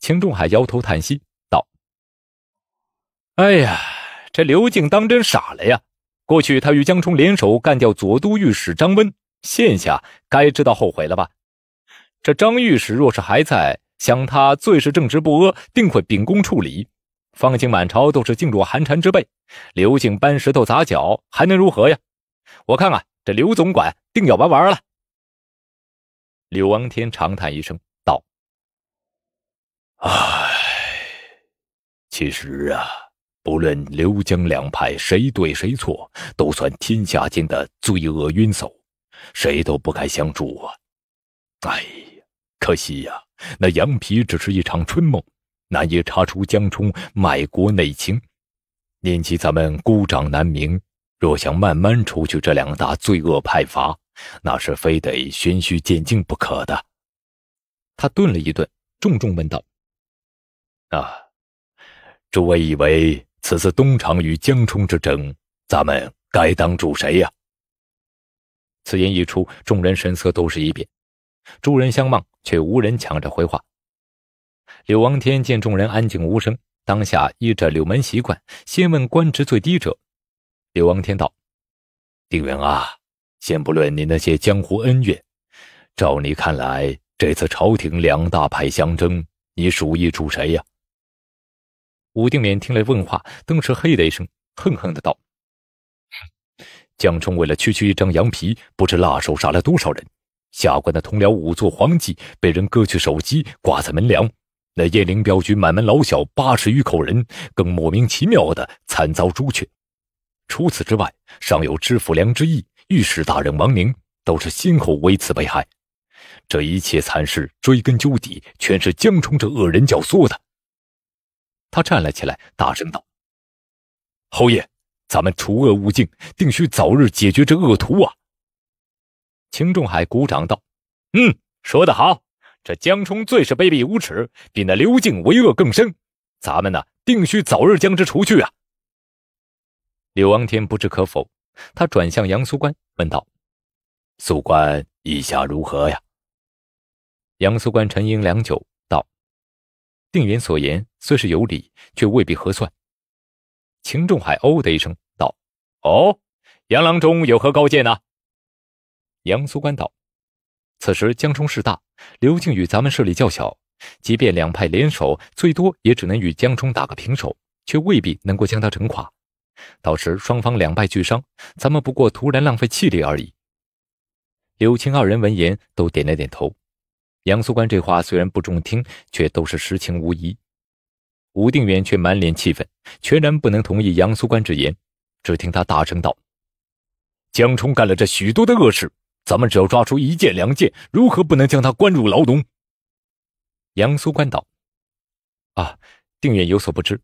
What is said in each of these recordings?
秦仲海摇头叹息道：“哎呀，这刘敬当真傻了呀！过去他与江冲联手干掉左都御史张温，现下该知道后悔了吧？这张御史若是还在，想他最是正直不阿，定会秉公处理。放清满朝都是噤若寒蝉之辈，刘敬搬石头砸脚，还能如何呀？我看啊，这刘总管定要玩完了。”柳王天长叹一声。唉，其实啊，不论刘江两派谁对谁错，都算天下间的罪恶冤手，谁都不该相助啊！哎呀，可惜呀，那羊皮只是一场春梦，难以查出江冲卖国内情。念及咱们孤掌难鸣，若想慢慢除去这两大罪恶派阀，那是非得循序渐进不可的。他顿了一顿，重重问道。啊！诸位以为此次东厂与江冲之争，咱们该当助谁呀？此言一出，众人神色都是一变。诸人相望，却无人抢着回话。柳王天见众人安静无声，当下依着柳门习惯，先问官职最低者。柳王天道：“丁元啊，先不论你那些江湖恩怨，照你看来，这次朝廷两大派相争，你属意助谁呀？”武定勉听来问话，顿时嘿的一声，恨恨的道：“江冲为了区区一张羊皮，不知辣手杀了多少人。下官的同僚五座黄记被人割去首级，挂在门梁；那燕灵镖局满门老小八十余口人，更莫名其妙的惨遭诛雀。除此之外，尚有知府梁之义、御史大人王宁，都是先后为此被害。这一切惨事，追根究底，全是江冲这恶人教唆的。”他站了起来，大声道：“侯爷，咱们除恶务尽，定需早日解决这恶徒啊！”秦仲海鼓掌道：“嗯，说得好。这江冲最是卑鄙无耻，比那刘敬为恶更深。咱们呢，定需早日将之除去啊！”柳昂天不置可否，他转向杨素官问道：“素官意下如何呀？”杨素官沉吟良久。定远所言虽是有理，却未必合算。秦仲海“哦”的一声，道：“哦，杨郎中有何高见呢？”杨苏官道：“此时江冲势大，刘敬与咱们势力较小，即便两派联手，最多也只能与江冲打个平手，却未必能够将他整垮。到时双方两败俱伤，咱们不过徒然浪费气力而已。”柳青二人闻言，都点了点头。杨素官这话虽然不中听，却都是实情无疑。武定远却满脸气愤，全然不能同意杨素官之言。只听他大声道：“江冲干了这许多的恶事，咱们只要抓出一件两件，如何不能将他关入牢笼？”杨素官道：“啊，定远有所不知，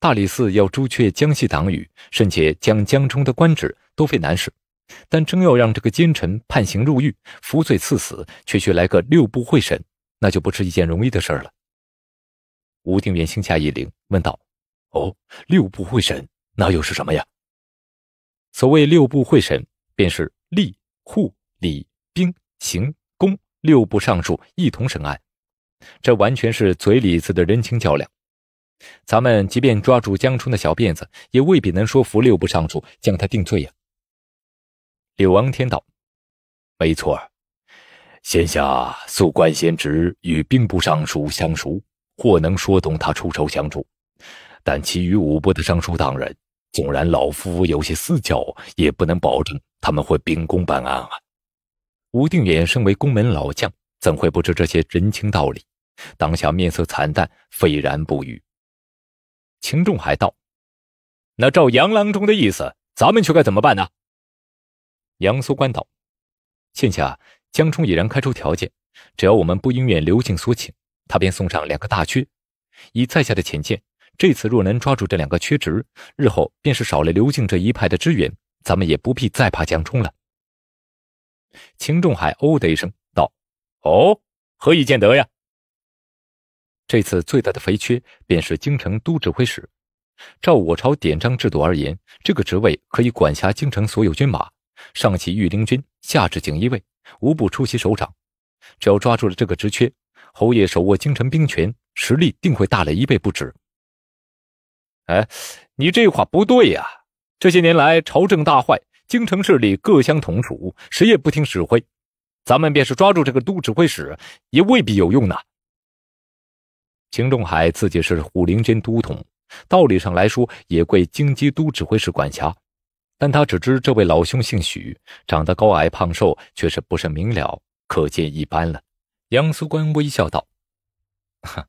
大理寺要朱雀江西党羽，甚且将江冲的官职都非难事。”但真要让这个奸臣判刑入狱、服罪赐死，却却来个六部会审，那就不是一件容易的事了。吴定远心下一凛，问道：“哦，六部会审，那又是什么呀？”所谓六部会审，便是吏、户、礼、兵、刑、工六部尚书一同审案，这完全是嘴里子的人情较量。咱们即便抓住江冲的小辫子，也未必能说服六部尚书将他定罪呀。柳昂天道：“没错儿，现下素官贤职与兵部尚书相熟，或能说动他出手相助。但其余五部的尚书大人，纵然老夫有些私交，也不能保证他们会秉公办案啊。”吴定远身为宫门老将，怎会不知这些人情道理？当下面色惨淡，愤然不语。秦仲海道：“那照杨郎中的意思，咱们却该怎么办呢？”扬苏官岛，现下江冲已然开出条件，只要我们不应愿刘敬所请，他便送上两个大缺。以在下的浅见，这次若能抓住这两个缺职，日后便是少了刘敬这一派的支援，咱们也不必再怕江冲了。秦仲海哦的一声道：“哦，何以见得呀？这次最大的肥缺便是京城都指挥使。照我朝典章制度而言，这个职位可以管辖京城所有军马。”上起御林军，下至锦衣卫，无不出其手掌。只要抓住了这个职缺，侯爷手握京城兵权，实力定会大了一倍不止。哎，你这话不对呀！这些年来，朝政大坏，京城势力各相同属，谁也不听指挥。咱们便是抓住这个都指挥使，也未必有用呢。秦仲海自己是虎林军都统，道理上来说，也归京畿都指挥使管辖。但他只知这位老兄姓许，长得高矮胖瘦，却是不甚明了，可见一斑了。杨苏官微笑道：“哈，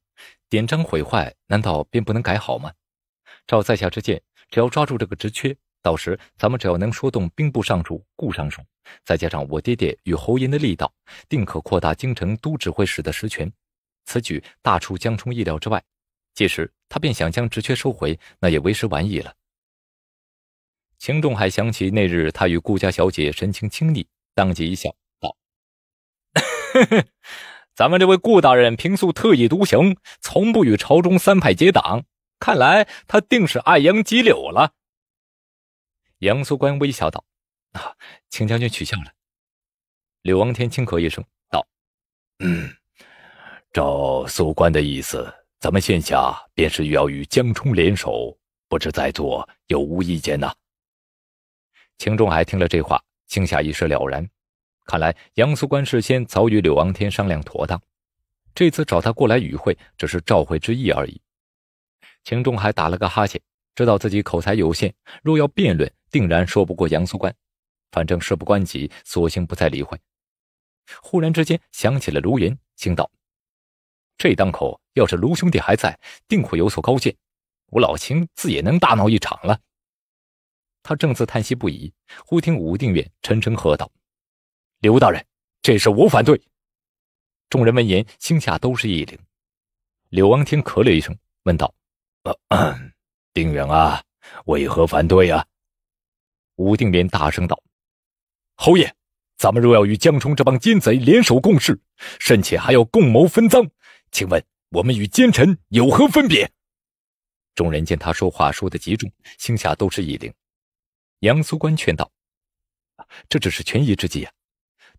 典章毁坏，难道便不能改好吗？照在下之见，只要抓住这个职缺，到时咱们只要能说动兵部尚书顾尚书，再加上我爹爹与侯爷的力道，定可扩大京城都指挥使的实权。此举大出江冲意料之外，届时他便想将职缺收回，那也为时晚矣了。”秦仲海想起那日他与顾家小姐神情亲密，当即一笑，道：“ 咱们这位顾大人平素特异独行，从不与朝中三派结党，看来他定是爱杨吉柳了。”杨素官微笑道：“秦将军取笑了。”柳王天轻咳一声，道：“嗯，照素官的意思，咱们现下便是要与江冲联手，不知在座有无意见呢？”秦仲海听了这话，心下一时了然。看来杨素官事先早与柳昂天商量妥当，这次找他过来与会，只是召会之意而已。秦仲海打了个哈欠，知道自己口才有限，若要辩论，定然说不过杨素官。反正事不关己，索性不再理会。忽然之间，想起了卢云，心道：这当口，要是卢兄弟还在，定会有所高见。我老秦自也能大闹一场了。他正自叹息不已，忽听武定远沉声喝道：“刘大人，这事我反对。”众人闻言，心下都是一凛。柳王天咳了一声，问道：“定远啊，为何反对啊？”武定远大声道：“侯爷，咱们若要与江冲这帮奸贼联手共事，甚且还要共谋分赃，请问我们与奸臣有何分别？”众人见他说话说得极重，心下都是一凛。杨素官劝道：“这只是权宜之计呀，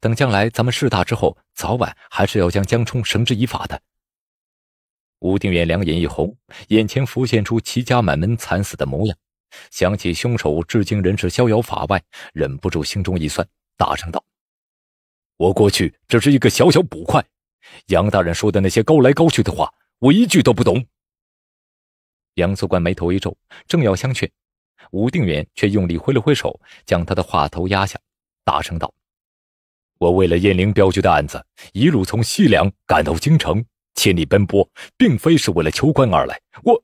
等将来咱们事大之后，早晚还是要将江冲绳之以法的。”吴定远两眼一红，眼前浮现出齐家满门惨死的模样，想起凶手至今仍是逍遥法外，忍不住心中一酸，大声道：“我过去只是一个小小捕快，杨大人说的那些高来高去的话，我一句都不懂。”杨素官眉头一皱，正要相劝。武定远却用力挥了挥手，将他的话头压下，大声道：“我为了燕翎镖局的案子，一路从西凉赶到京城，千里奔波，并非是为了求官而来。我，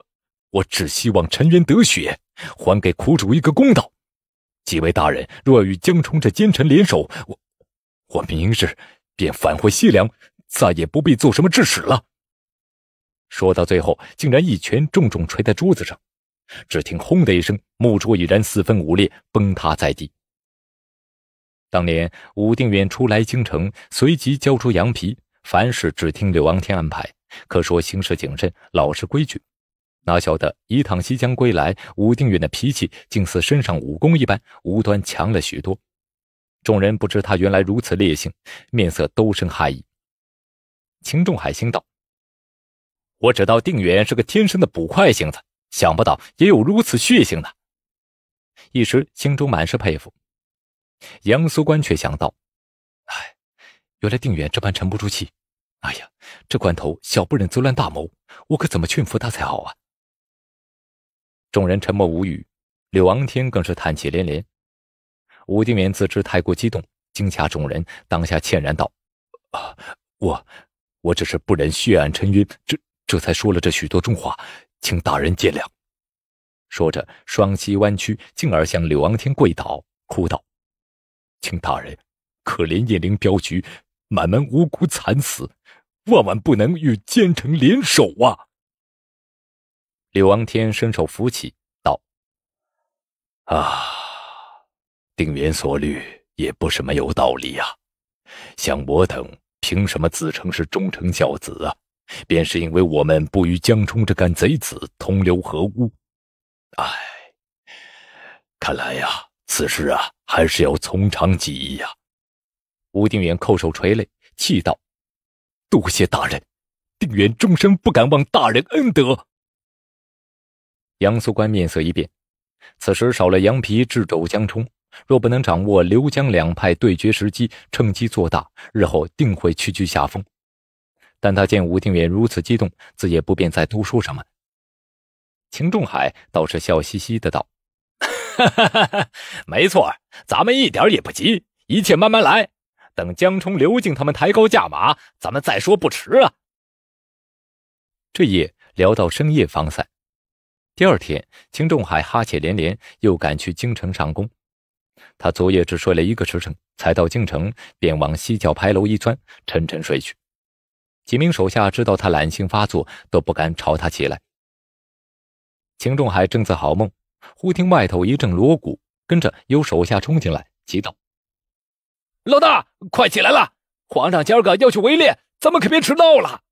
我只希望沉冤得雪，还给苦主一个公道。几位大人若要与江冲这奸臣联手，我，我明日便返回西凉，再也不必做什么知使了。”说到最后，竟然一拳重重捶在桌子上。只听“轰”的一声，木桌已然四分五裂，崩塌在地。当年武定远初来京城，随即交出羊皮，凡事只听柳昂天安排，可说行事谨慎，老实规矩。哪晓得一趟西江归来，武定远的脾气竟似身上武功一般，无端强了许多。众人不知他原来如此烈性，面色都生骇意。秦仲海心道：“我只道定远是个天生的捕快性子。”想不到也有如此血性的，一时心中满是佩服。杨苏官却想到：“哎，原来定远这般沉不住气。哎呀，这关头小不忍则乱大谋，我可怎么劝服他才好啊？”众人沉默无语，柳昂天更是叹气连连。吴定远自知太过激动，惊吓众人，当下歉然道：“啊，我，我只是不忍血案沉冤，这……”这才说了这许多忠话，请大人见谅。说着，双膝弯曲，进而向柳昂天跪倒，哭道：“请大人可怜叶灵镖局，满门无辜惨死，万万不能与奸臣联手啊！”柳昂天伸手扶起，道：“啊，定元所虑也不是没有道理啊。像我等凭什么自称是忠诚孝子啊？”便是因为我们不与江冲这干贼子同流合污，唉，看来呀，此事啊，还是要从长计议呀。吴定远叩首垂泪，气道：“多谢大人，定远终身不敢忘大人恩德。”杨素官面色一变，此时少了羊皮制肘江冲，若不能掌握刘江两派对决时机，趁机做大，日后定会屈居下风。但他见吴定远如此激动，自也不便再多说什么。秦仲海倒是笑嘻嘻的道：“没错，咱们一点也不急，一切慢慢来。等江冲、刘静他们抬高价码，咱们再说不迟啊。”这夜聊到深夜方散。第二天，秦仲海哈欠连连，又赶去京城上工。他昨夜只睡了一个时辰，才到京城，便往西角牌楼一钻，沉沉睡去。几名手下知道他懒性发作，都不敢朝他起来。秦仲海正在好梦，忽听外头一阵锣鼓，跟着有手下冲进来，急道：“老大，快起来了！皇上今儿个要去围猎，咱们可别迟到了。”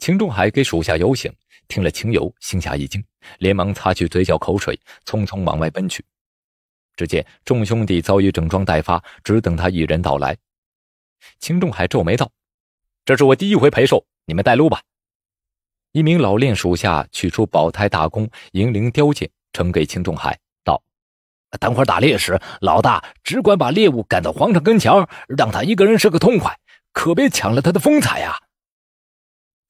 秦仲海给属下摇醒，听了情由，心下一惊，连忙擦去嘴角口水，匆匆往外奔去。只见众兄弟早已整装待发，只等他一人到来。秦仲海皱眉道。这是我第一回陪寿，你们带路吧。一名老练属下取出宝胎大弓、银铃雕件，呈给秦仲海道：“等会打猎时，老大只管把猎物赶到皇上跟前，让他一个人射个痛快，可别抢了他的风采呀。”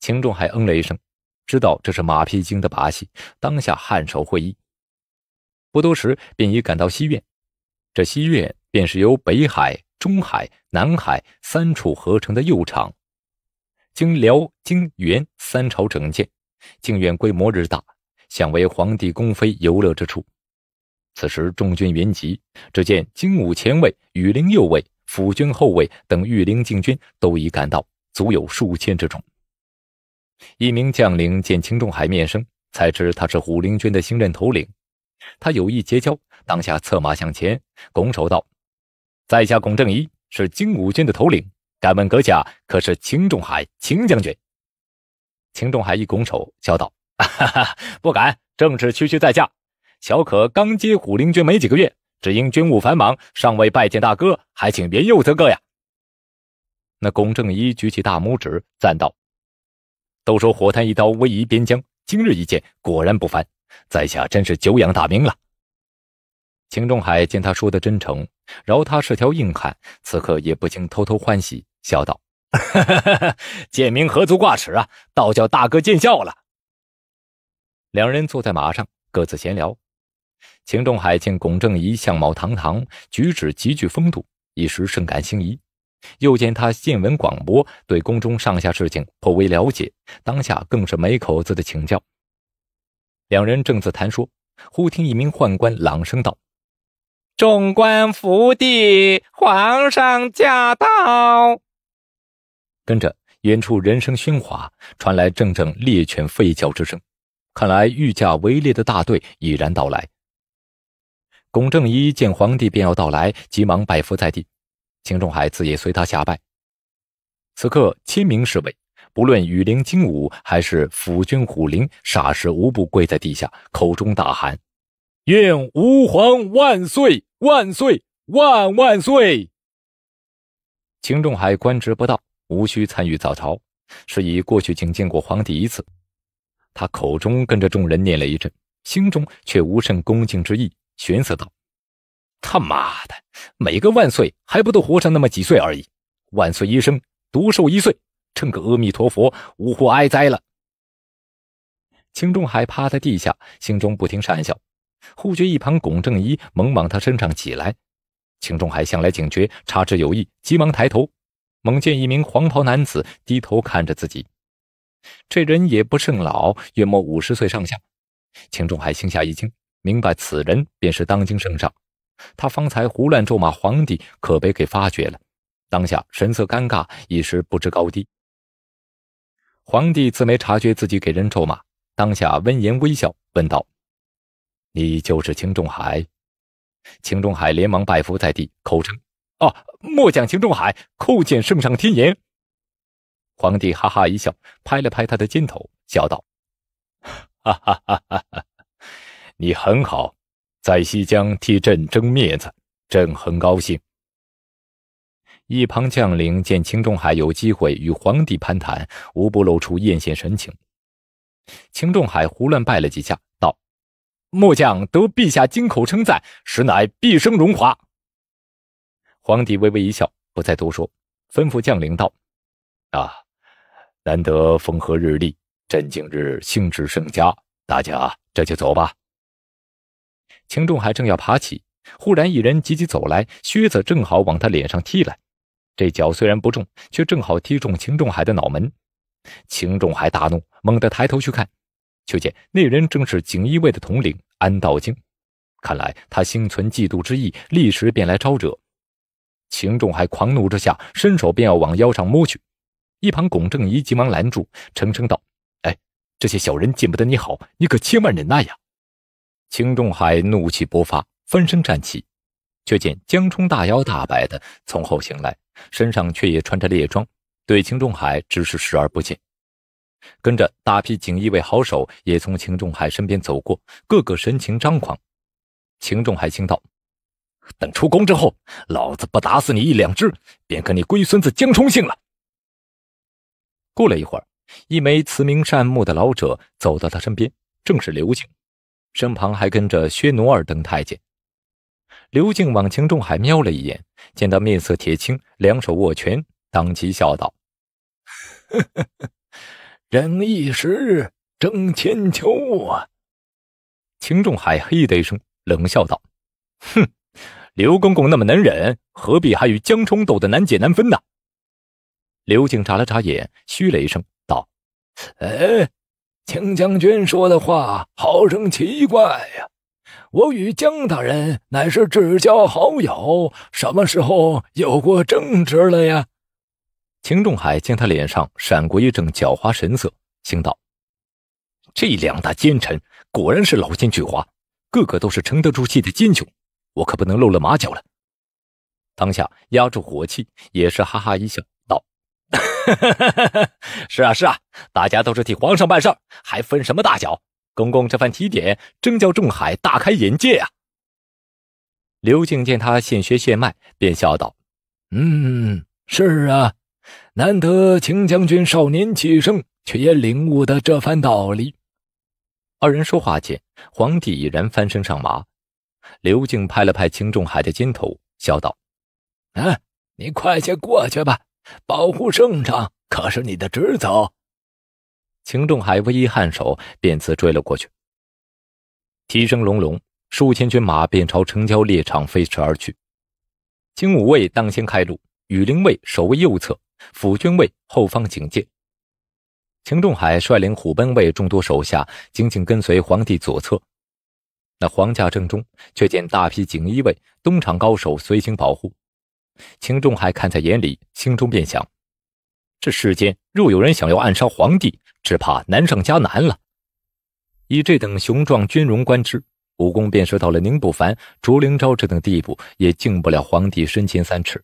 秦仲海嗯了一声，知道这是马屁精的把戏，当下颔首会意。不多时，便已赶到西苑。这西苑便是由北海、中海、南海三处合成的右场。经辽、金、元三朝整建，靖远规模日大，想为皇帝宫妃游乐之处。此时众军云集，只见精武前卫、羽林右卫、府军后卫等御林禁军都已赶到，足有数千之众。一名将领见青仲海面生，才知他是虎林军的新任头领，他有意结交，当下策马向前，拱手道：“在下巩正一，是精武军的头领。”敢问阁下可是秦仲海、秦将军？秦仲海一拱手，笑道：“ 不敢，正是区区在下。小可刚接虎灵军没几个月，只因军务繁忙，尚未拜见大哥，还请别佑则个呀。”那龚正一举起大拇指赞道：“都说火炭一刀威仪边疆，今日一见，果然不凡。在下真是久仰大名了。”秦仲海见他说的真诚，饶他是条硬汉，此刻也不禁偷偷欢喜。笑道：“贱明何足挂齿啊！倒叫大哥见笑了。”两人坐在马上，各自闲聊。秦仲海见龚正仪相貌堂堂，举止极具风度，一时甚感心仪。又见他见闻广博，对宫中上下事情颇为了解，当下更是没口子的请教。两人正自谈说，忽听一名宦官朗声道：“众官福地，皇上驾到！”跟着远处人声喧哗，传来阵阵猎犬吠叫之声，看来御驾围猎的大队已然到来。龚正一见皇帝便要到来，急忙拜伏在地，秦仲海自也随他下拜。此刻亲明侍卫，不论羽林精武还是府君虎林，霎时无不跪在地下，口中大喊：“愿吾皇万岁万岁万万岁！”秦仲海官职不到。无需参与早朝，是以过去仅见过皇帝一次。他口中跟着众人念了一阵，心中却无甚恭敬之意，寻思道：“他妈的，每个万岁还不都活上那么几岁而已？万岁一生独寿一岁，趁个阿弥陀佛，呜呼哀哉了。”青仲海趴在地下，心中不停讪笑，忽觉一旁龚正一猛往他身上挤来，青仲海向来警觉，察之有意，急忙抬头。猛见一名黄袍男子低头看着自己，这人也不甚老，约莫五十岁上下。秦仲海心下一惊，明白此人便是当今圣上。他方才胡乱咒骂皇帝，可被给发觉了，当下神色尴尬，一时不知高低。皇帝自没察觉自己给人咒骂，当下温言微笑问道：“你就是秦仲海？”秦仲海连忙拜伏在地，口称。哦，末将秦仲海叩见圣上天颜。皇帝哈哈一笑，拍了拍他的肩头，笑道：“哈哈哈哈哈，你很好，在西江替朕争面子，朕很高兴。”一旁将领见秦仲海有机会与皇帝攀谈，无不露出艳羡神情。秦仲海胡乱拜了几下，道：“末将得陛下金口称赞，实乃毕生荣华。”皇帝微微一笑，不再多说，吩咐将领道：“啊，难得风和日丽，朕今日兴致甚佳，大家这就走吧。”秦仲海正要爬起，忽然一人急急走来，靴子正好往他脸上踢来。这脚虽然不重，却正好踢中秦仲海的脑门。秦仲海大怒，猛地抬头去看，却见那人正是锦衣卫的统领安道京。看来他心存嫉妒之意，立时便来招惹。秦仲海狂怒之下，伸手便要往腰上摸去，一旁巩正仪急忙拦住，沉声道：“哎，这些小人见不得你好，你可千万忍耐呀！”秦仲海怒气勃发，翻身站起，却见江冲大摇大摆的从后行来，身上却也穿着猎装，对秦仲海只是视而不见。跟着大批锦衣卫好手也从秦仲海身边走过，个个神情张狂。秦仲海惊道。等出宫之后，老子不打死你一两只，便跟你龟孙子江冲姓了。过了一会儿，一枚慈明善目的老者走到他身边，正是刘敬，身旁还跟着薛奴儿等太监。刘敬往秦仲海瞄了一眼，见他面色铁青，两手握拳，当即笑道：“忍 一时，争千秋啊！”秦仲海嘿的一声，冷笑道：“哼！” 刘公公那么能忍，何必还与江冲斗得难解难分呢？刘静眨了眨眼，嘘了一声，道：“哎，秦将军说的话好生奇怪呀！我与江大人乃是至交好友，什么时候有过争执了呀？”秦仲海见他脸上闪过一阵狡猾神色，心道：“这两大奸臣果然是老奸巨猾，个个都是沉得住气的奸雄。”我可不能露了马脚了。当下压住火气，也是哈哈一笑，道：“ 是啊是啊，大家都是替皇上办事，还分什么大小？公公这番提点，真叫仲海大开眼界啊！”刘静见他现学现卖，便笑道：“嗯，是啊，难得秦将军少年气盛，却也领悟得这番道理。”二人说话间，皇帝已然翻身上马。刘静拍了拍秦仲海的肩头，笑道：“哎，你快些过去吧，保护圣上可是你的职责。”秦仲海微一颔首，便自追了过去。蹄声隆隆，数千军马便朝城郊猎场飞驰而去。精武卫当先开路，羽林卫守卫右侧，府军卫后方警戒。秦仲海率领虎贲卫众多手下，紧紧跟随皇帝左侧。那皇驾正中，却见大批锦衣卫、东厂高手随行保护。秦仲海看在眼里，心中便想：这世间若有人想要暗杀皇帝，只怕难上加难了。以这等雄壮军容观之，武功便是到了宁不凡、竹灵昭这等地步，也近不了皇帝身前三尺。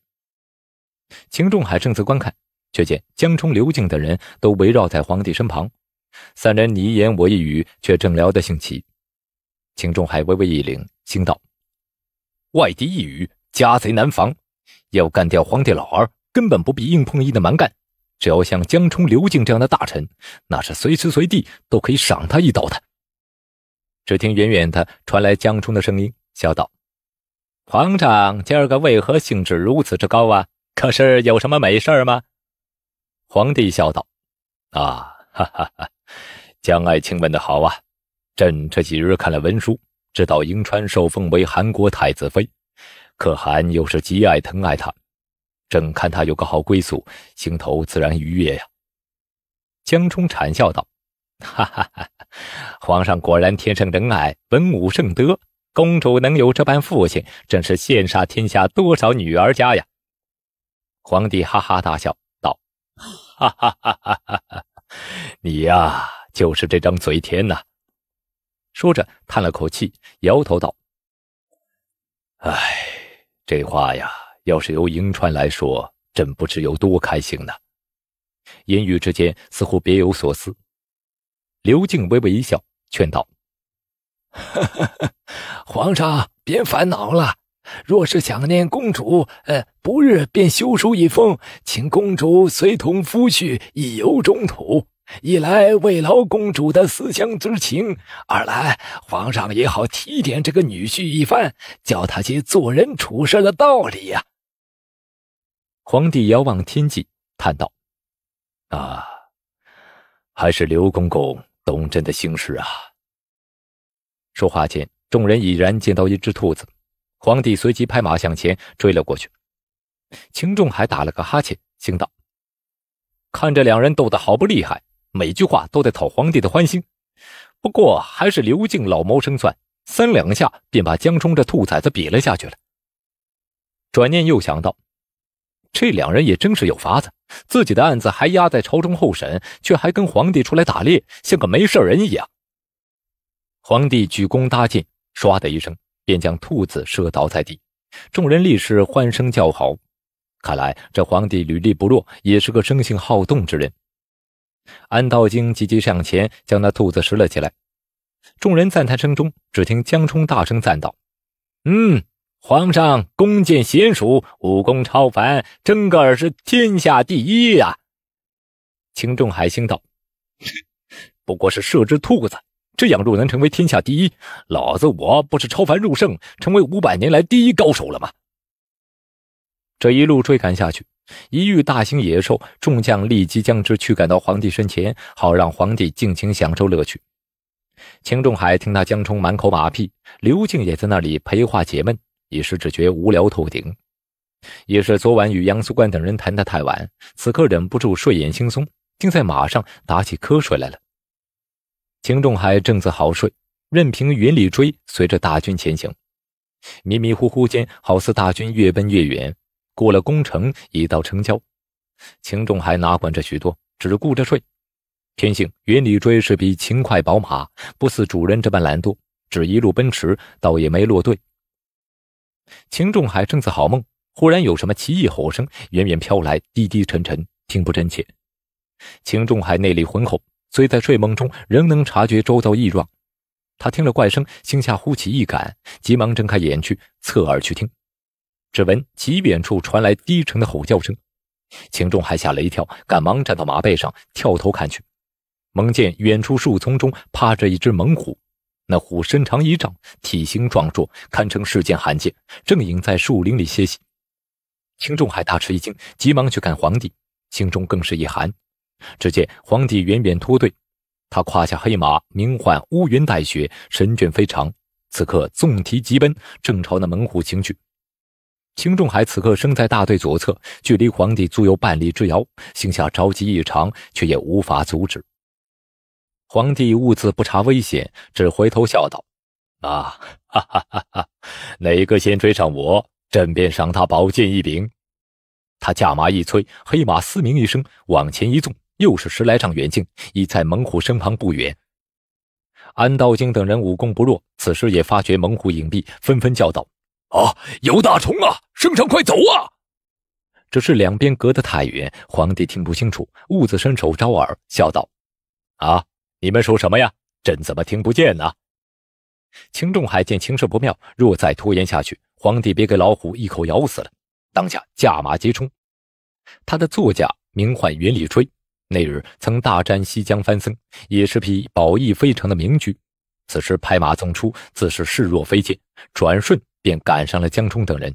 秦仲海正自观看，却见江冲、刘敬等人，都围绕在皇帝身旁，三人你一言我一语，却正聊得兴起。秦仲海微微一凛，心道：“外敌一语，家贼难防。要干掉皇帝老儿，根本不必硬碰硬的蛮干，只要像江冲、刘敬这样的大臣，那是随时随地都可以赏他一刀的。”只听远远的传来江冲的声音，笑道：“皇上今儿个为何兴致如此之高啊？可是有什么美事吗？”皇帝笑道：“啊，哈哈，哈，江爱卿问的好啊。”朕这几日看了文书，知道银川受封为韩国太子妃，可汗又是极爱疼爱她，朕看她有个好归宿，心头自然愉悦呀。江冲谄笑道：“哈哈哈，皇上果然天生仁爱，文武圣德，公主能有这般父亲，真是羡煞天下多少女儿家呀。”皇帝哈哈大笑道：“哈哈哈，哈哈，你呀，就是这张嘴甜呐。”说着叹了口气，摇头道：“哎，这话呀，要是由银川来说，朕不知有多开心呢。”言语之间似乎别有所思。刘敬微微一笑，劝道：“ 皇上别烦恼了，若是想念公主，呃，不日便修书一封，请公主随同夫婿一游中土。”一来慰劳公主的思乡之情，二来皇上也好提点这个女婿一番，教他些做人处事的道理呀。皇帝遥望天际，叹道：“啊，还是刘公公懂朕的心事啊。”说话间，众人已然见到一只兔子，皇帝随即拍马向前追了过去。秦仲海打了个哈欠，心道：“看着两人斗得好不厉害。”每句话都在讨皇帝的欢心，不过还是刘敬老谋深算，三两下便把江冲这兔崽子比了下去了。转念又想到，这两人也真是有法子，自己的案子还压在朝中候审，却还跟皇帝出来打猎，像个没事人一样。皇帝举弓搭箭，唰的一声，便将兔子射倒在地，众人立时欢声叫好。看来这皇帝履历不弱，也是个生性好动之人。安道经急急上前，将那兔子拾了起来。众人赞叹声中，只听江冲大声赞道：“嗯，皇上弓箭娴熟，武功超凡，真个儿是天下第一呀！”秦仲海心道：“不过是射只兔子，这样若能成为天下第一，老子我不是超凡入圣，成为五百年来第一高手了吗？”这一路追赶下去。一遇大型野兽，众将立即将之驱赶到皇帝身前，好让皇帝尽情享受乐趣。秦仲海听他江冲满口马屁，刘敬也在那里陪话解闷，一时只觉无聊透顶。也是昨晚与杨素官等人谈得太晚，此刻忍不住睡眼惺忪，竟在马上打起瞌睡来了。秦仲海正自好睡，任凭云里追，随着大军前行，迷迷糊糊间，好似大军越奔越远。过了宫城，已到城郊。秦仲海哪管这许多，只顾着睡。天性，云里追是匹勤快宝马，不似主人这般懒惰，只一路奔驰，倒也没落队。秦仲海正在好梦，忽然有什么奇异吼声远远飘来，低低沉沉，听不真切。秦仲海内力浑厚，虽在睡梦中仍能察觉周遭异状。他听了怪声，心下忽起一感，急忙睁开眼去，侧耳去听。只闻极远处传来低沉的吼叫声，秦仲海吓了一跳，赶忙站到马背上，跳头看去，猛见远处树丛中趴着一只猛虎，那虎身长一丈，体型壮硕，堪称世间罕见，正隐在树林里歇息。秦仲海大吃一惊，急忙去看皇帝，心中更是一寒。只见皇帝远远脱队，他胯下黑马，名唤乌云带雪，神骏非常，此刻纵蹄疾奔，正朝那猛虎行去。青仲海此刻身在大队左侧，距离皇帝足有半里之遥，心下着急异常，却也无法阻止。皇帝兀自不察危险，只回头笑道：“啊，哈哈哈哈！哪个先追上我，朕便赏他宝剑一柄。”他驾马一催，黑马嘶鸣一声，往前一纵，又是十来丈远近，已在猛虎身旁不远。安道晶等人武功不弱，此时也发觉猛虎隐蔽，纷纷叫道。啊，有大虫啊！圣上快走啊！只是两边隔得太远，皇帝听不清楚。兀自伸手招耳，笑道：“啊，你们说什么呀？朕怎么听不见呢？”秦仲海见情势不妙，若再拖延下去，皇帝别给老虎一口咬死了。当下驾马急冲。他的座驾名唤云里吹，那日曾大战西江番僧，也是匹宝翼非常的名驹。此时拍马纵出，自是势若飞剑，转瞬。便赶上了江冲等人，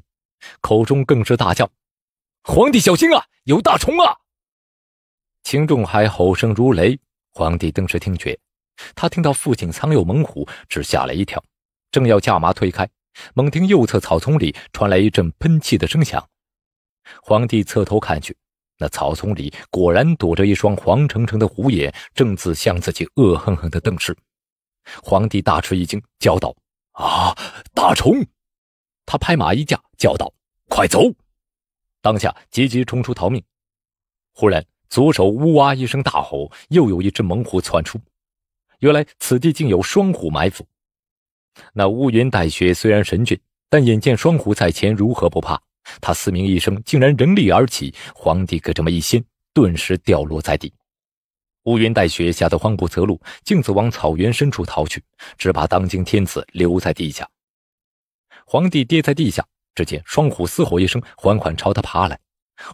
口中更是大叫：“皇帝小心啊，有大虫啊！”秦仲海吼声如雷，皇帝顿时听觉。他听到附近藏有猛虎，只吓了一跳，正要驾马推开，猛听右侧草丛里传来一阵喷气的声响。皇帝侧头看去，那草丛里果然躲着一双黄澄澄的虎眼，正自向自己恶狠狠地瞪视。皇帝大吃一惊，叫道：“啊，大虫！”他拍马一驾，叫道：“快走！”当下急急冲出逃命。忽然，左手“呜哇”一声大吼，又有一只猛虎窜出。原来此地竟有双虎埋伏。那乌云带雪虽然神骏，但眼见双虎在前，如何不怕？他嘶鸣一声，竟然人立而起。皇帝可这么一掀，顿时掉落在地。乌云带雪吓得慌不择路，径自往草原深处逃去，只把当今天子留在地下。皇帝跌在地下，只见双虎嘶吼一声，缓缓朝他爬来。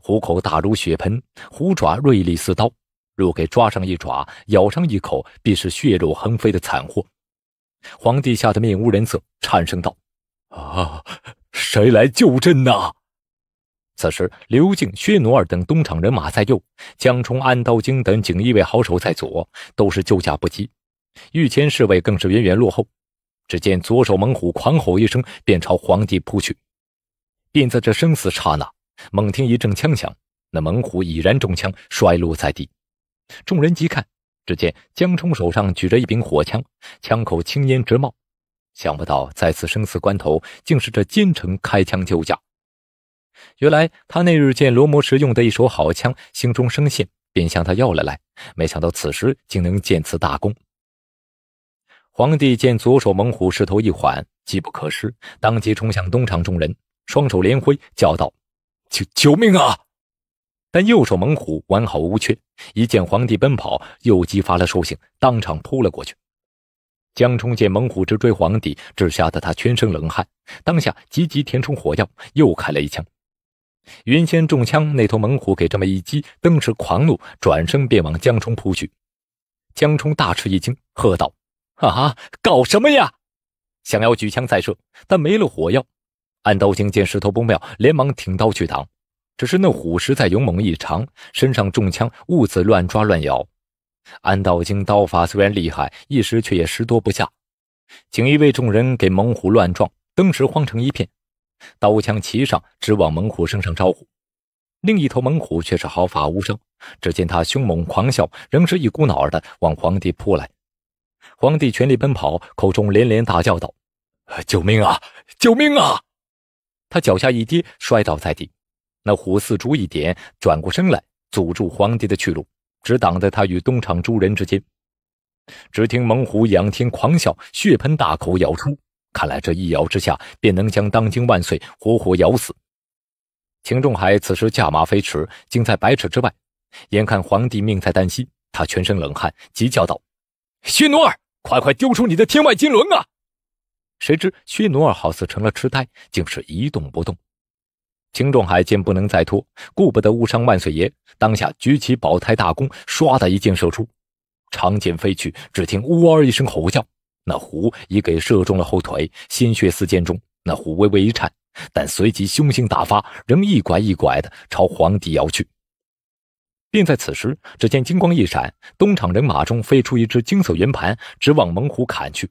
虎口大如血盆，虎爪锐利似刀。若给抓上一爪，咬上一口，必是血肉横飞的惨祸。皇帝吓得面无人色，颤声道：“啊，谁来救朕呐？”此时，刘敬、薛奴儿等东厂人马在右，江冲、安道经等锦衣卫好手在左，都是救驾不及。御前侍卫更是远远落后。只见左手猛虎狂吼一声，便朝皇帝扑去。便在这生死刹那，猛听一阵枪响，那猛虎已然中枪，摔落在地。众人急看，只见江冲手上举着一柄火枪，枪口青烟直冒。想不到在此生死关头，竟是这金城开枪救驾。原来他那日见罗摩石用的一手好枪，心中生信，便向他要了来。没想到此时竟能建此大功。皇帝见左手猛虎势头一缓，机不可失，当即冲向东厂众人，双手连挥，叫道：“救救命啊！”但右手猛虎完好无缺，一见皇帝奔跑，又激发了兽性，当场扑了过去。江冲见猛虎直追皇帝，只吓得他全身冷汗，当下急急填充火药，又开了一枪。原先中枪那头猛虎给这么一击，登时狂怒，转身便往江冲扑去。江冲大吃一惊，喝道：啊哈！搞什么呀！想要举枪再射，但没了火药。安道清见势头不妙，连忙挺刀去挡。只是那虎实在勇猛异常，身上中枪兀自乱抓乱咬。安道清刀法虽然厉害，一时却也十多不下。锦衣卫众人给猛虎乱撞，登时慌成一片，刀枪齐上，直往猛虎身上招呼。另一头猛虎却是毫发无伤，只见他凶猛狂笑，仍是一股脑儿的往皇帝扑来。皇帝全力奔跑，口中连连大叫道：“救命啊！救命啊！”他脚下一跌，摔倒在地。那虎四足一点，转过身来，阻住皇帝的去路，只挡在他与东厂诸人之间。只听猛虎仰天狂啸，血盆大口咬出。看来这一咬之下，便能将“当今万岁”活活咬死。秦仲海此时驾马飞驰，竟在百尺之外，眼看皇帝命在旦夕，他全身冷汗，急叫道。薛努尔，快快丢出你的天外金轮啊！谁知薛努尔好似成了痴呆，竟是一动不动。秦仲海见不能再拖，顾不得误伤万岁爷，当下举起宝胎大弓，唰的一箭射出。长箭飞去，只听呜嗷一声吼叫，那虎已给射中了后腿，鲜血四溅中，那虎微微一颤，但随即凶性大发，仍一拐一拐的朝皇帝摇去。便在此时，只见金光一闪，东厂人马中飞出一只金色圆盘，直往猛虎砍去。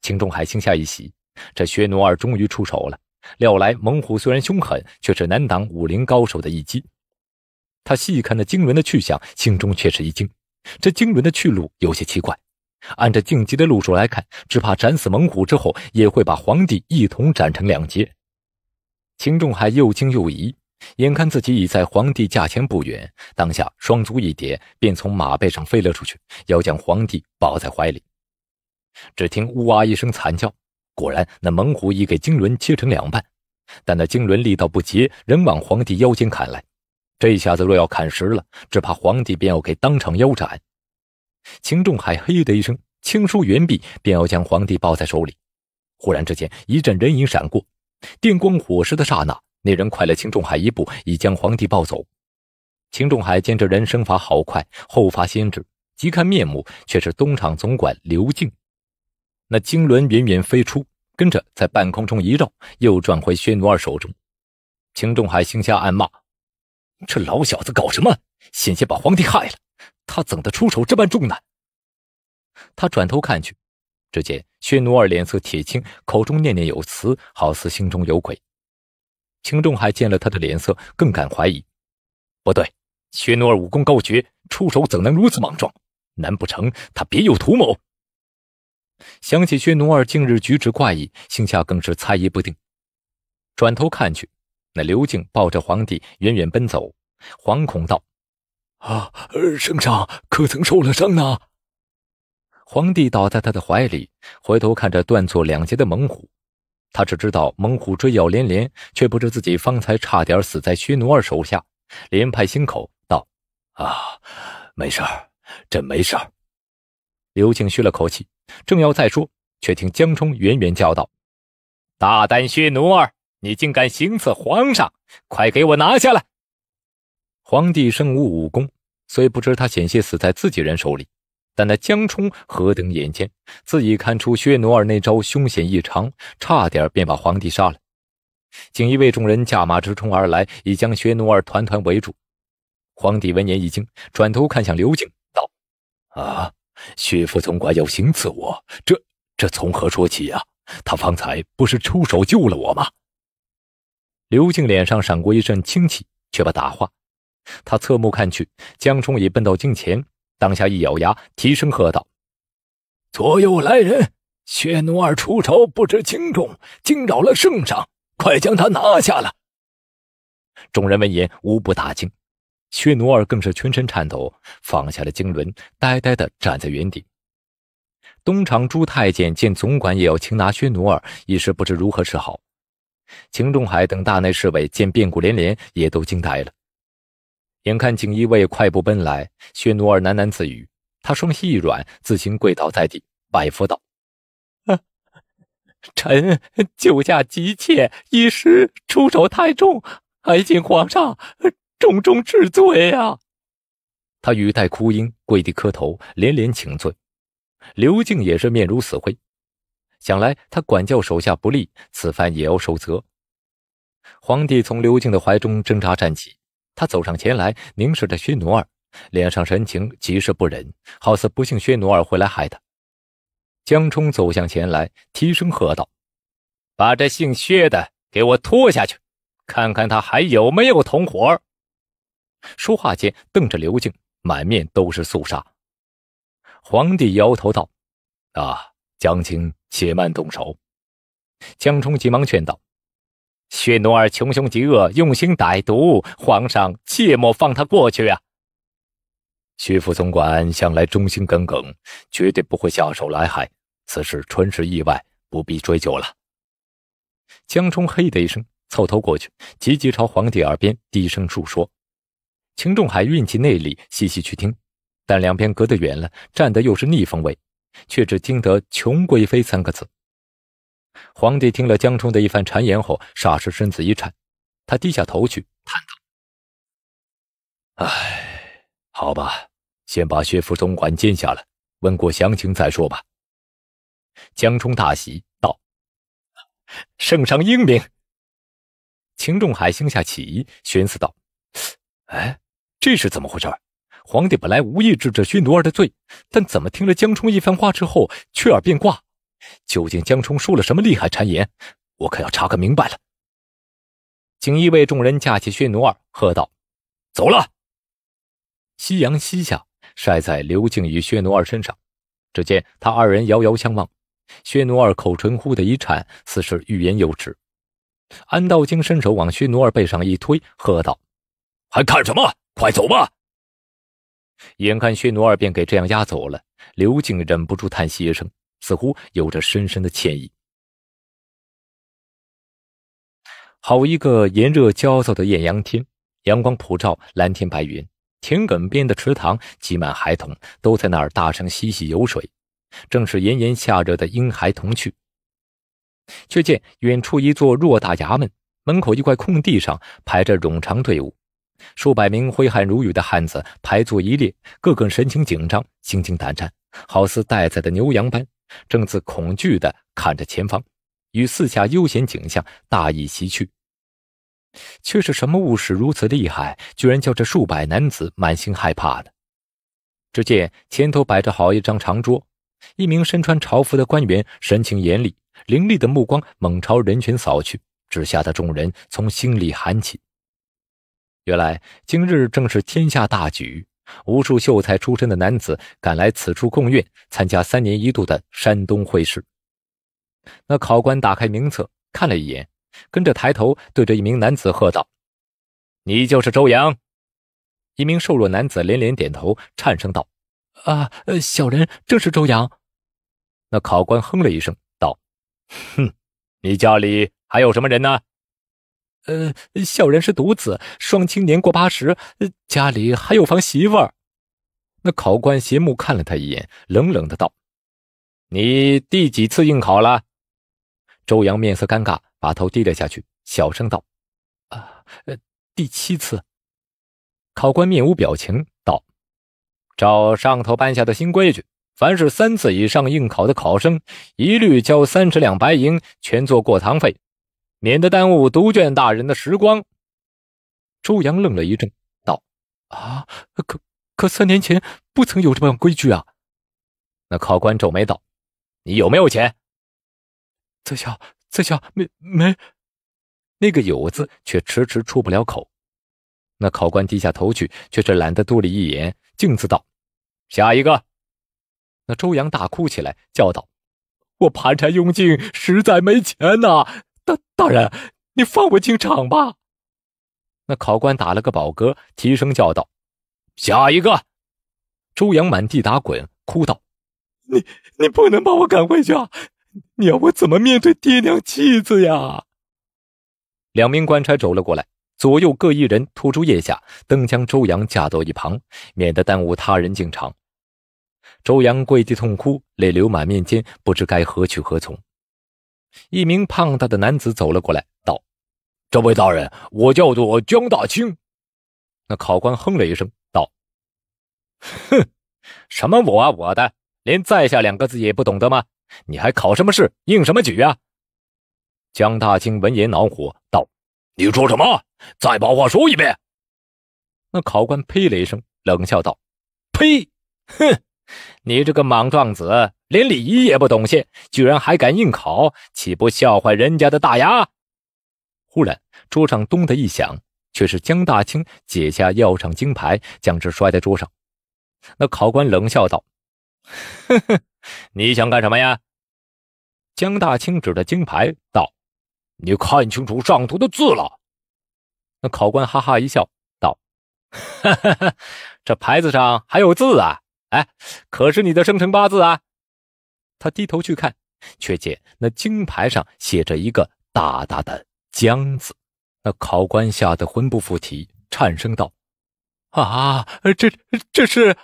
秦仲海心下一喜，这薛努尔终于出手了。料来猛虎虽然凶狠，却是难挡武林高手的一击。他细看那金轮的去向，心中却是一惊：这金轮的去路有些奇怪。按着晋级的路数来看，只怕斩死猛虎之后，也会把皇帝一同斩成两截。秦仲海又惊又疑。眼看自己已在皇帝驾前不远，当下双足一叠，便从马背上飞了出去，要将皇帝抱在怀里。只听“呜哇一声惨叫，果然那猛虎已给金轮切成两半。但那金轮力道不竭，仍往皇帝腰间砍来。这下子若要砍实了，只怕皇帝便要给当场腰斩。秦仲海嘿的一声，轻舒圆臂，便要将皇帝抱在手里。忽然之间，一阵人影闪过，电光火石的刹那。那人快了秦仲海一步，已将皇帝抱走。秦仲海见这人生法好快，后发先至，即看面目，却是东厂总管刘敬。那金轮远远飞出，跟着在半空中一绕，又转回薛奴儿手中。秦仲海心下暗骂：“这老小子搞什么？险些把皇帝害了！他怎的出手这般重呢？”他转头看去，只见薛奴儿脸色铁青，口中念念有词，好似心中有鬼。青仲还见了他的脸色，更感怀疑。不对，薛奴尔武功高绝，出手怎能如此莽撞？难不成他别有图谋？想起薛奴尔近日举止怪异，心下更是猜疑不定。转头看去，那刘静抱着皇帝远远奔走，惶恐道：“啊，圣上可曾受了伤呢？”皇帝倒在他的怀里，回头看着断作两截的猛虎。他只知道猛虎追咬连连，却不知自己方才差点死在薛奴儿手下，连拍心口道：“啊，没事儿，朕没事儿。”刘庆吁了口气，正要再说，却听江冲远远叫道：“大胆薛奴儿，你竟敢行刺皇上，快给我拿下来！”皇帝身无武功，虽不知他险些死在自己人手里。但那江冲何等眼尖，自己看出薛奴儿那招凶险异常，差点便把皇帝杀了。锦衣卫众人驾马直冲而来，已将薛奴儿团团围住。皇帝闻言一惊，转头看向刘敬，道：“啊，薛副总管要行刺我，这这从何说起呀？他方才不是出手救了我吗？”刘敬脸上闪过一阵清气，却不答话。他侧目看去，江冲已奔到近前。当下一咬牙，齐声喝道：“左右来人！薛奴儿出朝不知轻重，惊扰了圣上，快将他拿下了！”众人闻言无不大惊，薛奴儿更是全身颤抖，放下了经纶，呆呆的站在原地。东厂朱太监见总管也要擒拿薛奴儿，一时不知如何是好。秦仲海等大内侍卫见变故连连，也都惊呆了。眼看锦衣卫快步奔来，薛努尔喃喃自语：“他双膝一软，自行跪倒在地，拜佛道：‘臣救驾急切，一时出手太重，还请皇上重重治罪啊！”他语带哭音，跪地磕头，连连请罪。刘静也是面如死灰，想来他管教手下不力，此番也要受责。皇帝从刘静的怀中挣扎站起。他走上前来，凝视着薛奴儿，脸上神情极是不忍，好似不信薛奴儿会来害他。江冲走向前来，提声喝道：“把这姓薛的给我拖下去，看看他还有没有同伙。”说话间，瞪着刘敬，满面都是肃杀。皇帝摇头道：“啊，江青，且慢动手。”江冲急忙劝道。薛奴儿穷凶极恶，用心歹毒，皇上切莫放他过去啊！徐副总管向来忠心耿耿，绝对不会下手来害。此事纯是意外，不必追究了。江冲嘿的一声，凑头过去，急急朝皇帝耳边低声述说。秦仲海运起内力，细细去听，但两边隔得远了，站的又是逆风位，却只听得“琼贵妃”三个字。皇帝听了江冲的一番谗言后，霎时身子一颤，他低下头去，叹道：“哎，好吧，先把薛府总管监下了，问过详情再说吧。”江冲大喜道：“圣上英明。”秦仲海心下起疑，寻思道：“哎，这是怎么回事？皇帝本来无意治这薛奴儿的罪，但怎么听了江冲一番话之后，却耳变卦？”究竟江冲说了什么厉害谗言？我可要查个明白了。锦衣卫众人架起薛奴儿，喝道：“走了！”夕阳西下，晒在刘静与薛奴儿身上。只见他二人遥遥相望，薛奴儿口唇忽的一颤，似是欲言又止。安道清伸手往薛奴儿背上一推，喝道：“还看什么？快走吧！”眼看薛奴儿便给这样押走了，刘静忍不住叹息一声。似乎有着深深的歉意。好一个炎热焦躁的艳阳天，阳光普照，蓝天白云，田埂边的池塘挤满孩童，都在那儿大声嬉戏游水，正是炎炎夏热的婴孩童趣。却见远处一座偌大衙门门口一块空地上排着冗长队伍，数百名挥汗如雨的汉子排坐一列，个个神情紧张，心惊胆战，好似待宰的牛羊般。正自恐惧地看着前方，与四下悠闲景象大异其趣，却是什么物事如此厉害，居然叫这数百男子满心害怕的。只见前头摆着好一张长桌，一名身穿朝服的官员，神情严厉，凌厉的目光猛朝人群扫去，只吓得众人从心里寒起。原来今日正是天下大举。无数秀才出身的男子赶来此处贡院参加三年一度的山东会试。那考官打开名册看了一眼，跟着抬头对着一名男子喝道：“你就是周扬？”一名瘦弱男子连连点头，颤声道：“啊，呃，小人正是周扬。”那考官哼了一声，道：“哼，你家里还有什么人呢？”呃，小人是独子，双亲年过八十，呃，家里还有房媳妇儿。那考官斜目看了他一眼，冷冷的道：“你第几次应考了？”周阳面色尴尬，把头低了下去，小声道：“啊，第七次。”考官面无表情道：“照上头颁下的新规矩，凡是三次以上应考的考生，一律交三十两白银，全作过堂费。”免得耽误督卷大人的时光。周阳愣了一阵，道：“啊，可可三年前不曾有这般规矩啊！”那考官皱眉道：“你有没有钱？”在下在下没没，那个有字却迟迟出不了口。那考官低下头去，却是懒得多理一眼，径自道：“下一个。”那周阳大哭起来，叫道：“我盘缠用尽，实在没钱呐！”大大人，你放我进场吧！那考官打了个饱嗝，齐声叫道：“下一个！”周阳满地打滚，哭道：“你你不能把我赶回去！啊！你要我怎么面对爹娘妻子呀？”两名官差走了过来，左右各一人拖住腋下，登将周阳架到一旁，免得耽误他人进场。周阳跪地痛哭，泪流满面间，不知该何去何从。一名胖大的男子走了过来，道：“这位大人，我叫做江大清。”那考官哼了一声，道：“哼，什么我啊我的，连在下两个字也不懂得吗？你还考什么试，应什么举啊？”江大清闻言恼火，道：“你说什么？再把话说一遍。”那考官呸了一声，冷笑道：“呸，哼。”你这个莽撞子，连礼仪也不懂些，居然还敢应考，岂不笑坏人家的大牙？忽然，桌上咚的一响，却是江大清解下药上金牌，将之摔在桌上。那考官冷笑道：“呵呵，你想干什么呀？”江大清指着金牌道：“你看清楚上图的字了？”那考官哈哈一笑，道：“哈哈哈，这牌子上还有字啊！”哎，可是你的生辰八字啊！他低头去看，却见那金牌上写着一个大大的“姜”字。那考官吓得魂不附体，颤声道：“啊，这这是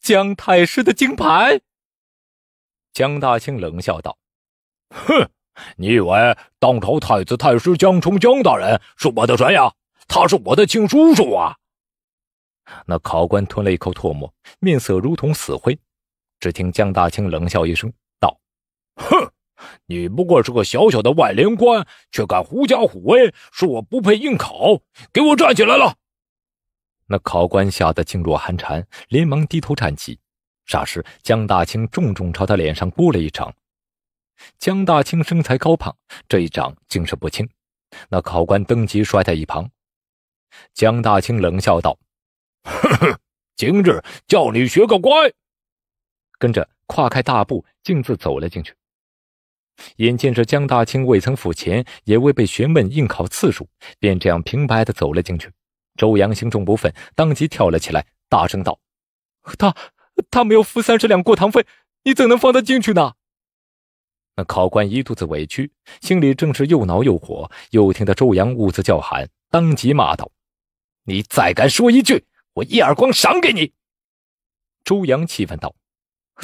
姜太师的金牌！”姜大清冷笑道：“哼，你以为当朝太子太师姜重姜大人是我的谁呀？他是我的亲叔叔啊！”那考官吞了一口唾沫，面色如同死灰。只听江大清冷笑一声，道：“哼，你不过是个小小的外联官，却敢狐假虎威，说我不配应考，给我站起来了！”那考官吓得噤若寒蝉，连忙低头站起。霎时，江大清重重朝他脸上掴了一掌。江大清身材高胖，这一掌竟是不轻，那考官登即摔在一旁。江大清冷笑道。呵 呵，今日叫你学个乖！跟着跨开大步，径自走了进去。眼见着江大清未曾付钱，也未被询问应考次数，便这样平白的走了进去。周扬心中不忿，当即跳了起来，大声道：“他他没有付三十两过堂费，你怎能放他进去呢？”那考官一肚子委屈，心里正是又恼又火，又听到周阳兀自叫喊，当即骂道：“你再敢说一句！”我一耳光赏给你。”周阳气愤道，“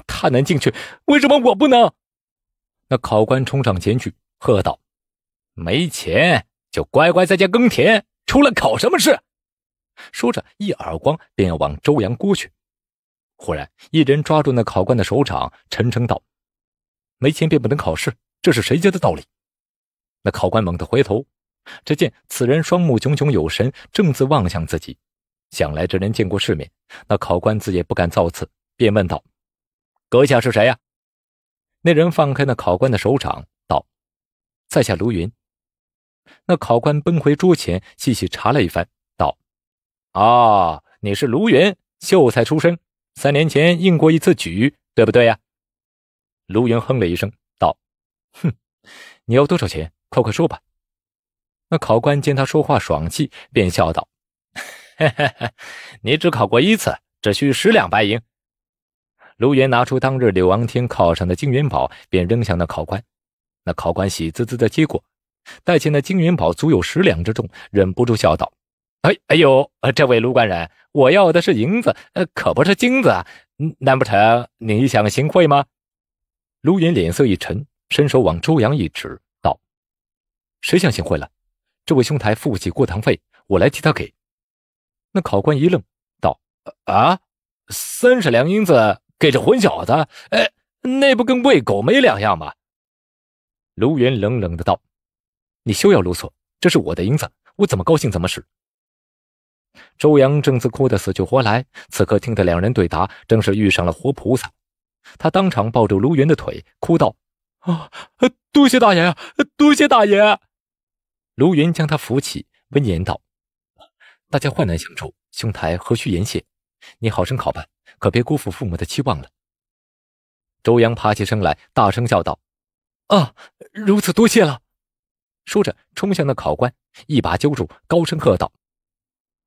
他能进去，为什么我不能？”那考官冲上前去喝道：“没钱就乖乖在家耕田，出来考什么试？”说着，一耳光便要往周阳过去。忽然，一人抓住那考官的手掌，沉声道：“没钱便不能考试，这是谁家的道理？”那考官猛地回头，只见此人双目炯炯有神，正自望向自己。想来这人见过世面，那考官自也不敢造次，便问道：“阁下是谁呀？”那人放开那考官的手掌，道：“在下卢云。”那考官奔回桌前，细细查了一番，道：“啊，你是卢云，秀才出身，三年前应过一次举，对不对呀？”卢云哼了一声，道：“哼，你要多少钱？快快说吧。”那考官见他说话爽气，便笑道。哈哈哈！你只考过一次，只需十两白银。卢云拿出当日柳昂天考上的金元宝，便扔向那考官。那考官喜滋滋的接过，带见那金元宝足有十两之重，忍不住笑道：“哎哎呦，呃，这位卢官人，我要的是银子，呃，可不是金子啊！难不成你想行贿吗？”卢云脸色一沉，伸手往周阳一指，道：“谁想行贿了？这位兄台付不起过堂费，我来替他给。”那考官一愣，道：“啊，三十两银子给这混小子，哎，那不跟喂狗没两样吗？”卢云冷冷的道：“你休要啰嗦，这是我的银子，我怎么高兴怎么使。”周阳正自哭得死去活来，此刻听得两人对答，正是遇上了活菩萨。他当场抱住卢云的腿，哭道：“啊，多谢大爷，多谢大爷！”卢云将他扶起，温言道。大家患难相助，兄台何须言谢？你好生考吧，可别辜负父母的期望了。周阳爬起身来，大声笑道：“啊，如此多谢了！”说着冲向那考官，一把揪住，高声喝道：“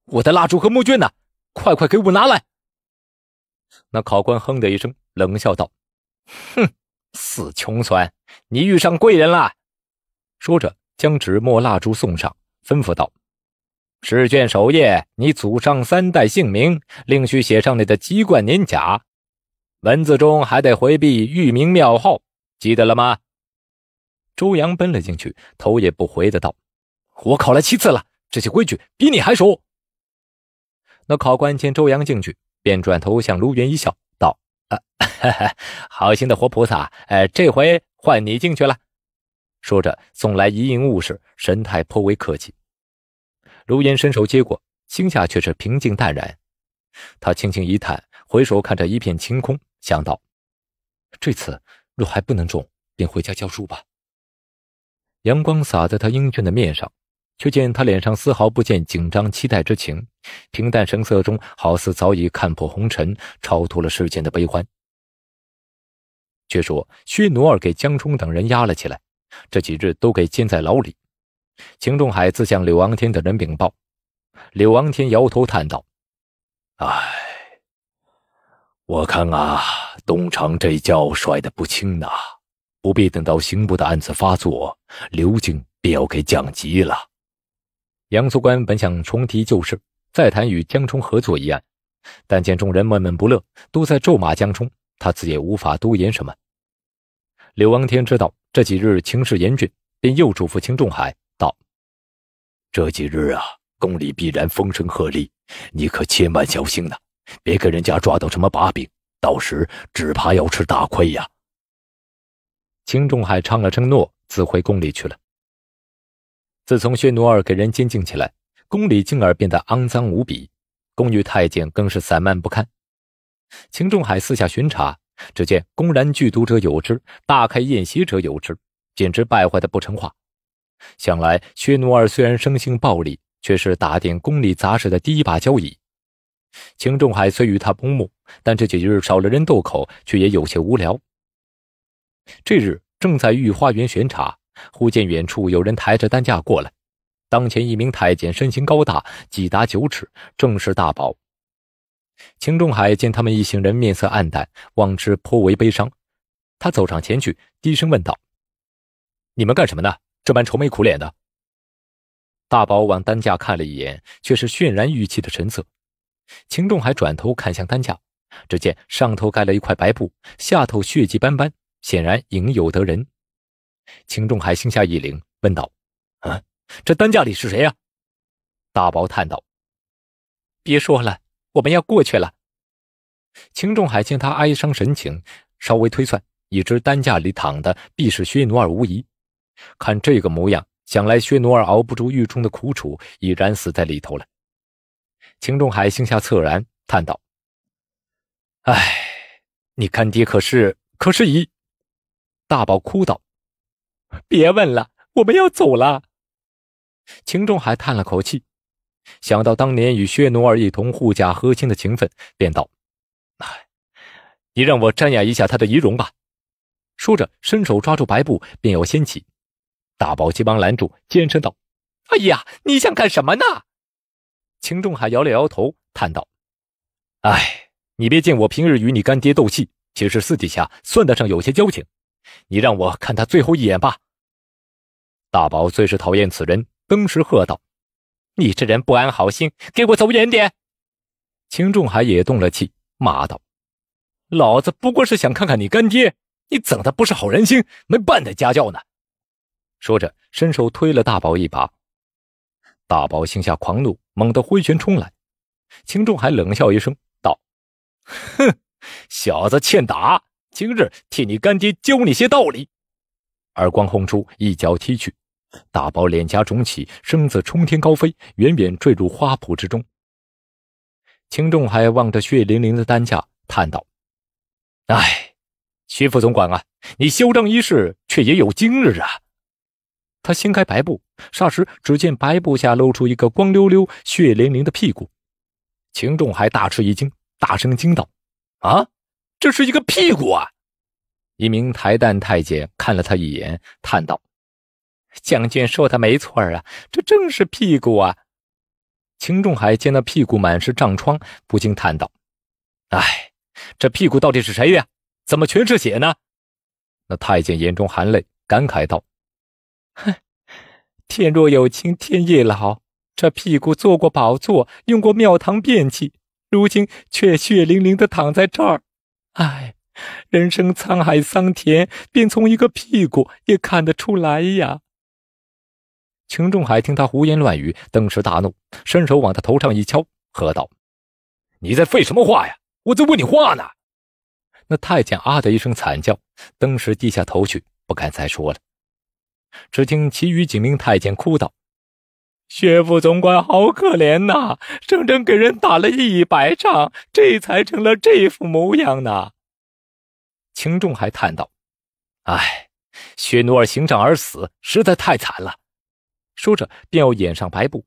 我的蜡烛和墨卷呢？快快给我拿来！”那考官哼的一声，冷笑道：“哼，死穷酸，你遇上贵人了。”说着将纸墨蜡烛送上，吩咐道。试卷首页，你祖上三代姓名，另需写上你的籍贯年甲。文字中还得回避玉名庙号，记得了吗？周阳奔了进去，头也不回的道：“我考了七次了，这些规矩比你还熟。”那考官见周阳进去，便转头向卢云一笑，道：“啊，哈哈，好心的活菩萨，哎，这回换你进去了。”说着，送来一应物事，神态颇为客气。卢烟伸手接过，心下却是平静淡然。他轻轻一叹，回首看着一片晴空，想到：这次若还不能中，便回家教书吧。阳光洒在他英俊的面上，却见他脸上丝毫不见紧张期待之情，平淡神色中好似早已看破红尘，超脱了世间的悲欢。却说薛奴儿给江冲等人押了起来，这几日都给监在牢里。秦仲海自向柳昂天等人禀报，柳昂天摇头叹道：“哎，我看啊，东厂这一跤摔得不轻呐！不必等到刑部的案子发作，刘敬便要给降级了。”杨素官本想重提旧事，再谈与江冲合作一案，但见众人闷闷不乐，都在咒骂江冲，他自也无法多言什么。柳昂天知道这几日情势严峻，便又嘱咐秦仲海。这几日啊，宫里必然风声鹤唳，你可千万小心呐，别给人家抓到什么把柄，到时只怕要吃大亏呀。秦仲海唱了称诺，自回宫里去了。自从薛奴儿给人监禁起来，宫里竟尔变得肮脏无比，宫女太监更是散漫不堪。秦仲海四下巡查，只见公然拒毒者有之，大开宴席者有之，简直败坏的不成话。想来，薛奴儿虽然生性暴戾，却是打点宫里杂事的第一把交椅。秦仲海虽与他不睦，但这几日少了人斗口，却也有些无聊。这日正在御花园巡查，忽见远处有人抬着担架过来。当前一名太监身形高大，几达九尺，正是大宝。秦仲海见他们一行人面色暗淡，望之颇为悲伤。他走上前去，低声问道：“你们干什么呢？”这般愁眉苦脸的，大宝往担架看了一眼，却是泫然欲泣的神色。秦仲海转头看向担架，只见上头盖了一块白布，下头血迹斑斑，显然已有得人。秦仲海心下一凛，问道：“啊，这担架里是谁呀？”大宝叹道：“别说了，我们要过去了。”秦仲海见他哀伤神情，稍微推算，已知担架里躺的必是薛努尔无疑。看这个模样，想来薛奴儿熬不住狱中的苦楚，已然死在里头了。秦仲海心下恻然，叹道：“哎，你干爹可是可是已……”大宝哭道：“别问了，我们要走了。”秦仲海叹了口气，想到当年与薛奴儿一同护驾和亲的情分，便道：“哎，你让我瞻仰一下他的仪容吧。”说着，伸手抓住白布，便要掀起。大宝急忙拦住，尖声道：“哎呀，你想干什么呢？”秦仲海摇了摇头，叹道：“哎，你别见我平日与你干爹斗气，其实私底下算得上有些交情。你让我看他最后一眼吧。”大宝最是讨厌此人，登时喝道：“你这人不安好心，给我走远点！”秦仲海也动了气，骂道：“老子不过是想看看你干爹，你怎的不是好人心，没半点家教呢？”说着，伸手推了大宝一把。大宝心下狂怒，猛地挥拳冲来。秦仲海冷笑一声，道：“哼，小子欠打！今日替你干爹教你些道理。”耳光轰出，一脚踢去，大宝脸颊肿起，身子冲天高飞，远远坠入花圃之中。秦仲海望着血淋淋的担架，叹道：“哎，徐副总管啊，你嚣张一世，却也有今日啊！”他掀开白布，霎时只见白布下露出一个光溜溜、血淋淋的屁股。秦仲海大吃一惊，大声惊道：“啊，这是一个屁股啊！”一名台旦太监看了他一眼，叹道：“将军说的没错啊，这正是屁股啊。”秦仲海见那屁股满是胀疮，不禁叹道：“哎，这屁股到底是谁呀？怎么全是血呢？”那太监眼中含泪，感慨道。哼，天若有情天亦老，这屁股坐过宝座，用过庙堂便器，如今却血淋淋的躺在这儿。唉，人生沧海桑田，便从一个屁股也看得出来呀。秦仲海听他胡言乱语，登时大怒，伸手往他头上一敲，喝道：“你在废什么话呀？我在问你话呢！”那太监啊的一声惨叫，登时低下头去，不敢再说了。只听其余几名太监哭道：“薛副总管好可怜呐，整整给人打了一百仗，这才成了这副模样呢。”秦仲还叹道：“唉，薛奴儿行场而死，实在太惨了。”说着便要掩上白布，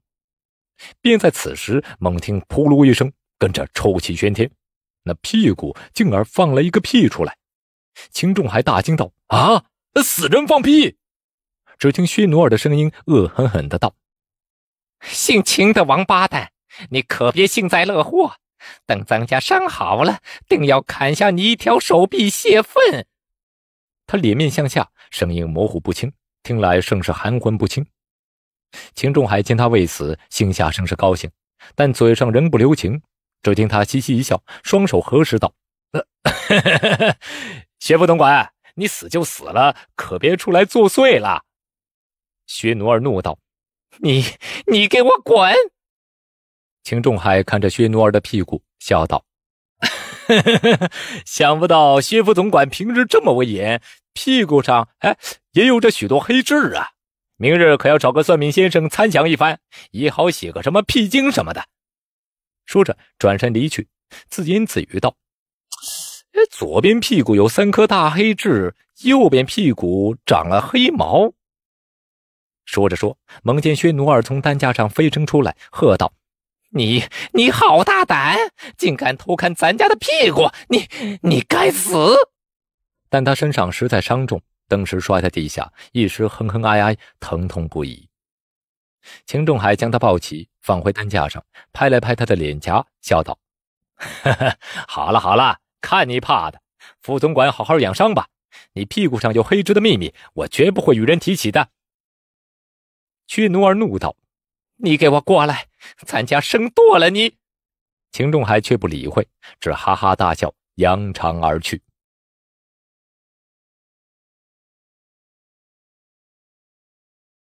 便在此时，猛听“噗噜”一声，跟着臭气喧天，那屁股竟而放了一个屁出来。秦仲还大惊道：“啊，死人放屁！”只听薛努尔的声音恶狠狠的道：“姓秦的王八蛋，你可别幸灾乐祸，等咱家伤好了，定要砍下你一条手臂泄愤。”他脸面向下，声音模糊不清，听来甚是含混不清。秦仲海见他未死，心下甚是高兴，但嘴上仍不留情。只听他嘻嘻一笑，双手合十道：“呃、薛副总管，你死就死了，可别出来作祟了。”薛奴儿怒道：“你，你给我滚！”秦仲海看着薛奴儿的屁股，笑道：“想不到薛副总管平日这么威严，屁股上哎也有着许多黑痣啊！明日可要找个算命先生参详一番，也好写个什么辟经什么的。”说着转身离去，自言自语道：“左边屁股有三颗大黑痣，右边屁股长了黑毛。”说着说，蒙见薛努尔从担架上飞身出来，喝道：“你你好大胆，竟敢偷看咱家的屁股！你你该死！”但他身上实在伤重，登时摔在地下，一时哼哼哀哀，疼痛不已。秦仲海将他抱起，放回担架上，拍了拍他的脸颊，笑道：“好了好了，看你怕的。副总管，好好养伤吧。你屁股上有黑痣的秘密，我绝不会与人提起的。”屈奴儿怒道：“你给我过来，咱家生剁了你！”秦仲海却不理会，只哈哈大笑，扬长而去。